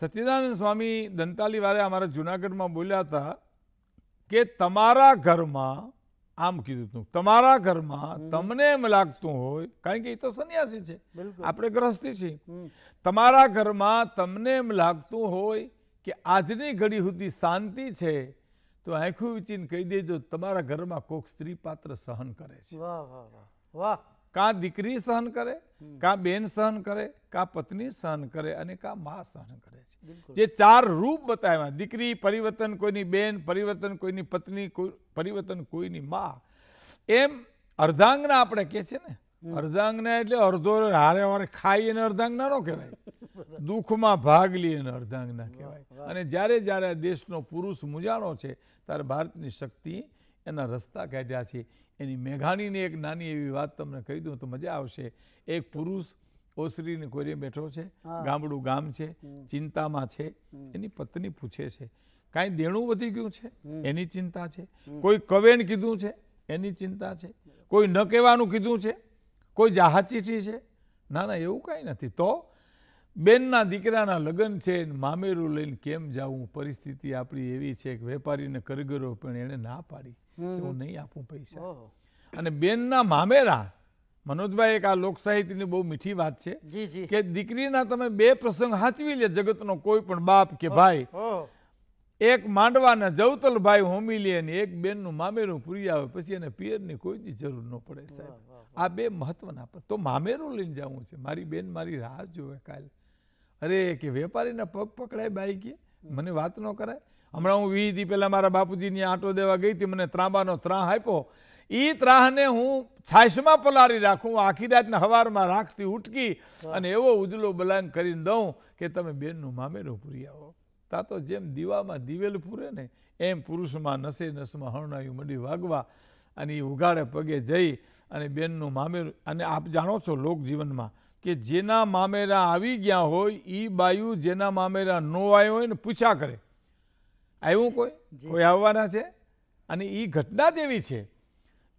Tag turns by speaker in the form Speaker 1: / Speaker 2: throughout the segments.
Speaker 1: સચ્ચિદાનંદ સ્વામી દંતાલી વારે અમારા જુનાગઢમાં બોલ્યા હતા કે તમારા ઘરમાં આમ કીધું હતું તમારા ઘરમાં તમને એમ લાગતું હોય કારણ કે એ તો સન્યાસી છે આપણે ગ્રહસ્થી છીએ તમારા ઘરમાં તમને એમ લાગતું હોય કે આજની ઘડી સુધી શાંતિ છે તો આંખું વિચીને કહી દેજો તમારા ઘરમાં કોક સ્ત્રી પાત્ર સહન કરે છે વાહ વાહ વાહ વાહ કાં દીકરી સહન કરે કાં બેન સહન કરે કાં પત્ની સહન કરે અને કાં મા સહન કરે છે જે ચાર રૂપ બતાવ્યા દીકરી પરિવર્તન કોઈની બેન પરિવર્તન કોઈની પત્ની પરિવર્તન કોઈની મા એમ અર્ધાંગના આપણે કહે છે ને અર્ધાંગના એટલે અર્ધો હારે વારે ખાઈ અને અર્ધાંગના નો કહેવાય દુઃખમાં ભાગ લઈ અને અર્ધાંગના કહેવાય અને જ્યારે જ્યારે દેશનો પુરુષ મુજાણો છે ત્યારે ભારતની શક્તિ એના રસ્તા કાઢ્યા છે એની મેઘાણીની એક નાની એવી વાત તમને કહી દઉં તો મજા આવશે એક પુરુષ ઓસરીને કોરીએ બેઠો છે ગામડું ગામ છે ચિંતામાં છે એની પત્ની પૂછે છે કાંઈ દેણું વધી ગયું છે એની ચિંતા છે કોઈ કવેન કીધું છે એની ચિંતા છે કોઈ ન કહેવાનું કીધું છે કોઈ જાહાજ ચીઠી છે ના ના એવું કાંઈ નથી તો બેનના દીકરાના લગ્ન છે મામેરું લઈને કેમ જવું પરિસ્થિતિ આપણી એવી છે કે વેપારીને કરગરો પણ એણે ના પાડી હું નહીં આપું પૈસા અને બેનના મામેરા મનોજભાઈ એક આ લોકસાહિત્યની બહુ મીઠી વાત છે કે દીકરીના તમે બે પ્રસંગ હાચવી લે જગતનો કોઈ પણ બાપ કે ભાઈ એક માંડવાના જવતલભાઈ હોમી લે અને એક બેનનું મામેરું પૂરી આવે પછી એને પિયરની કોઈ જરૂર ન પડે સાહેબ આ બે મહત્વના પર તો મામેરું લઈને જવું છે મારી બેન મારી રાહ જોવે કાલે અરે કે વેપારીના પગ પકડાય બાઈ કે મને વાત ન કરાય હમણાં હું વીસ દી પહેલાં મારા બાપુજીની આંટો દેવા ગઈ હતી મને ત્રાંબાનો ત્રાહ આપ્યો એ ત્રાહને હું છાશમાં પલાળી રાખું આખી રાતના હવારમાં રાખતી ઉટકી અને એવો ઉજલો બલાંગ કરીને દઉં કે તમે બેનનું મામેરું પૂરી આવો તા તો જેમ દીવામાં દિવેલ પૂરે ને એમ પુરુષમાં નસે નસમાં હરણાયું મડી વાગવા અને એ ઉઘાડે પગે જઈ અને બેનનું મામેરું અને આપ જાણો છો લોકજીવનમાં કે જેના મામેરા આવી ગયા હોય એ બાયું જેના મામેરા નો આવ્યા હોય ને પૂછા કરે આવ્યું કોઈ કોઈ આવવાના છે અને એ ઘટના જેવી છે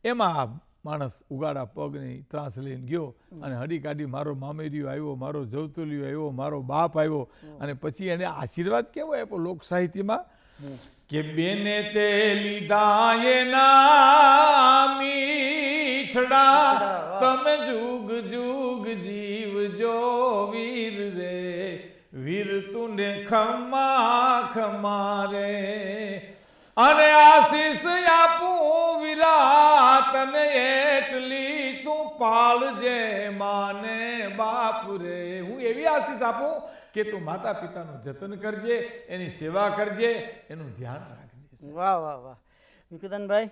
Speaker 1: એમાં માણસ ઉગાડા પગની ત્રાસ લઈને ગયો અને હડી કાઢી મારો મામેરિયો આવ્યો મારો જવતુલિયો આવ્યો મારો બાપ આવ્યો અને પછી એને આશીર્વાદ કેવો આપ્યો લોક સાહિત્યમાં કે બેને તે લીધા એના મીઠડા તમે જુગ જુગ જીવજો વીર રે વીર તુને ખમા ખમારે અને આશીષ આપું વિરાતને એટલી તું પાળજે માને બાપ રે હું એવી આશીષ આપું કે તું માતા પિતાનું જતન કરજે એની સેવા કરજે એનું ધ્યાન રાખજે વાહ વાહ વાહ વિકુદાનભાઈ